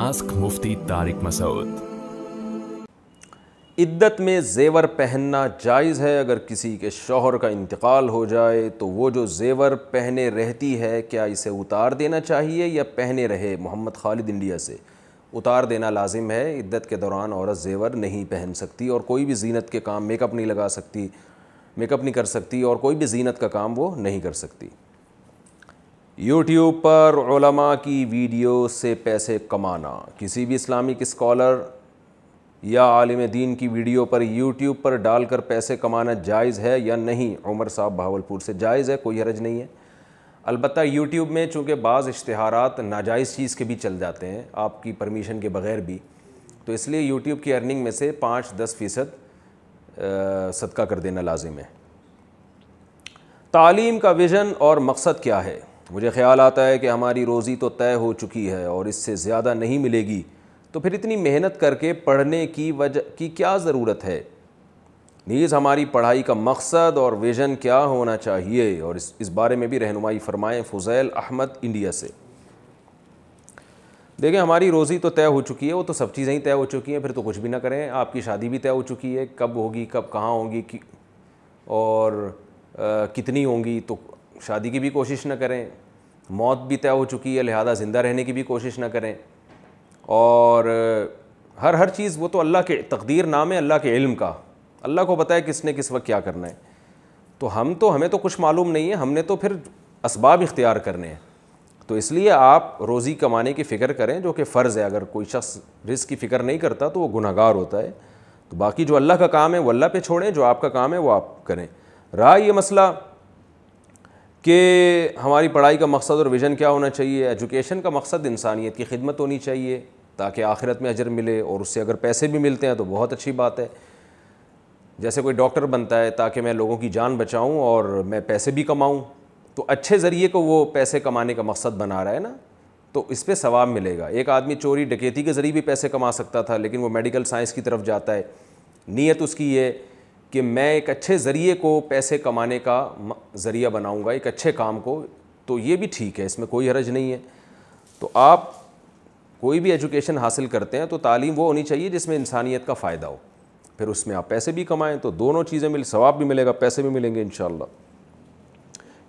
ask Mufti Tariq Masood इद्दत में जेवर पहनना जायज़ है अगर किसी के शोहर का इंतकाल हो जाए तो वो जो जेवर पहने रहती है क्या इसे उतार देना चाहिए या पहने रहे मोहम्मद खालिद इंडिया से उतार देना लाजिम है इद्दत के दौरान औरत जेवर नहीं पहन सकती और कोई भी जीनत के काम मेकअप नहीं लगा सकती मेकअप नहीं कर सकती और कोई भी जीनत का काम वो नहीं कर सकती यूट्यूब पर ओलमा की वीडियो से पैसे कमाना किसी भी इस्लामिक स्कॉलर या आलिम दीन की वीडियो पर यूट्यूब पर डालकर पैसे कमाना जायज़ है या नहीं उमर साहब भावलपुर से जायज़ है कोई हरज नहीं है अलबत्त यूट्यूब में चूँकि बाज़ इश्तहार नाजायज़ चीज़ के भी चल जाते हैं आपकी परमिशन के बग़ैर भी तो इसलिए यूट्यूब की अर्निंग में से पाँच दस फ़ीसद सदका कर देना लाजिम है तालीम का विज़न और मकसद क्या है मुझे ख्याल आता है कि हमारी रोज़ी तो तय हो चुकी है और इससे ज़्यादा नहीं मिलेगी तो फिर इतनी मेहनत करके पढ़ने की वजह की क्या ज़रूरत है नीज़ हमारी पढ़ाई का मकसद और विजन क्या होना चाहिए और इस इस बारे में भी रहनुमाई फरमाएँ फ़ुज़ैल अहमद इंडिया से देखें हमारी रोज़ी तो तय हो चुकी है वो तो सब चीज़ें ही तय हो चुकी हैं फिर तो कुछ भी ना करें आपकी शादी भी तय हो चुकी है कब होगी कब कहाँ होगी कि और आ, कितनी होंगी तो शादी की भी कोशिश ना करें मौत भी तय हो चुकी है लिहाजा ज़िंदा रहने की भी कोशिश ना करें और हर हर चीज़ वो तो अल्लाह के तकदीर नाम है अल्लाह के इल्म का अल्लाह को पता है किसने किस वक्त क्या करना है तो हम तो हमें तो कुछ मालूम नहीं है हमने तो फिर इसबाब इख्तियार करने हैं तो इसलिए आप रोज़ी कमाने की फ़िक्र करें जो कि फ़र्ज़ है अगर कोई शख्स रिस्क की फ़िक्र नहीं करता तो वो गुनहगार होता है तो बाकी जो अल्लाह का काम है वो अल्लाह पे छोड़ें जो आपका काम है वो आप करें रहा ये मसला कि हमारी पढ़ाई का मकसद और विज़न क्या होना चाहिए एजुकेशन का मकसद इंसानियत की खिदमत होनी चाहिए ताकि आखिरत में अजर मिले और उससे अगर पैसे भी मिलते हैं तो बहुत अच्छी बात है जैसे कोई डॉक्टर बनता है ताकि मैं लोगों की जान बचाऊँ और मैं पैसे भी कमाऊँ तो अच्छे ज़रिए को वो पैसे कमाने का मकसद बना रहा है ना तो इस पर सवाब मिलेगा एक आदमी चोरी डकेती के ज़रिए भी पैसे कमा सकता था लेकिन वो मेडिकल साइंस की तरफ जाता है नीयत उसकी है कि मैं एक अच्छे ज़रिए को पैसे कमाने का ज़रिया बनाऊंगा एक अच्छे काम को तो ये भी ठीक है इसमें कोई हरज नहीं है तो आप कोई भी एजुकेशन हासिल करते हैं तो तालीम वो होनी चाहिए जिसमें इंसानियत का फ़ायदा हो फिर उसमें आप पैसे भी कमाएं तो दोनों चीज़ें मिल सवाब भी मिलेगा पैसे भी मिलेंगे इन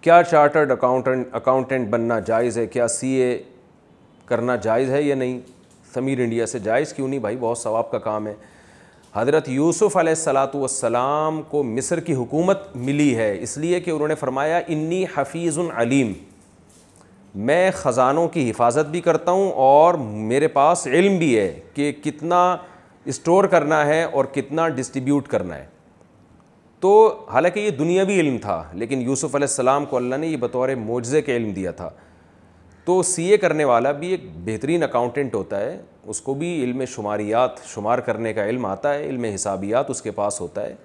क्या चार्टर्ड अकाउंटेंट अकाउंटेंट बनना जायज़ है क्या सी करना जायज़ है या नहीं समीर इंडिया से जायज़ क्यों नहीं भाई बहुत सवाब का काम है हज़रत यूसुफ़ सलातम को मिस्र की हुकूमत मिली है इसलिए कि उन्होंने फरमाया इन्नी हफीज़ुन अलीम मैं ख़ज़ानों की हिफाजत भी करता हूँ और मेरे पास इल्म भी है कि कितना स्टोर करना है और कितना डिस्ट्रीब्यूट करना है तो हालांकि ये दुनियावी इल्म था लेकिन यूसुफ़ सलाम को अल्लाह ने ये बतौर मोजे के इल्म दिया था तो सी ए करने वाला भी एक बेहतरीन अकाउंटेंट होता है उसको भी इल्म शुमारियात शुमार करने का इल्म आता है इल्म हिसाबियात उसके पास होता है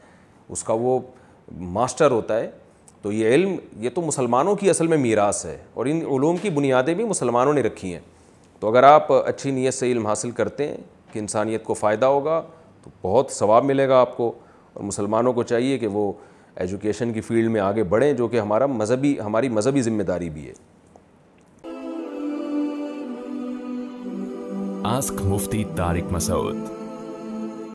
उसका वो मास्टर होता है तो ये इल्म ये तो मुसलमानों की असल में मीरास है और इन ूम की बुनियादें भी मुसलमानों ने रखी हैं तो अगर आप अच्छी नीयत से इल्म हासिल करते हैं कि इंसानियत को फ़ायदा होगा तो बहुत सवाब मिलेगा आपको और मुसलमानों को चाहिए कि वो एजुकेशन की फ़ील्ड में आगे बढ़ें जो कि हमारा मजहबी हमारी मजहबी ज़िम्मेदारी भी है आस्क मुफ्ती तारिक मसूद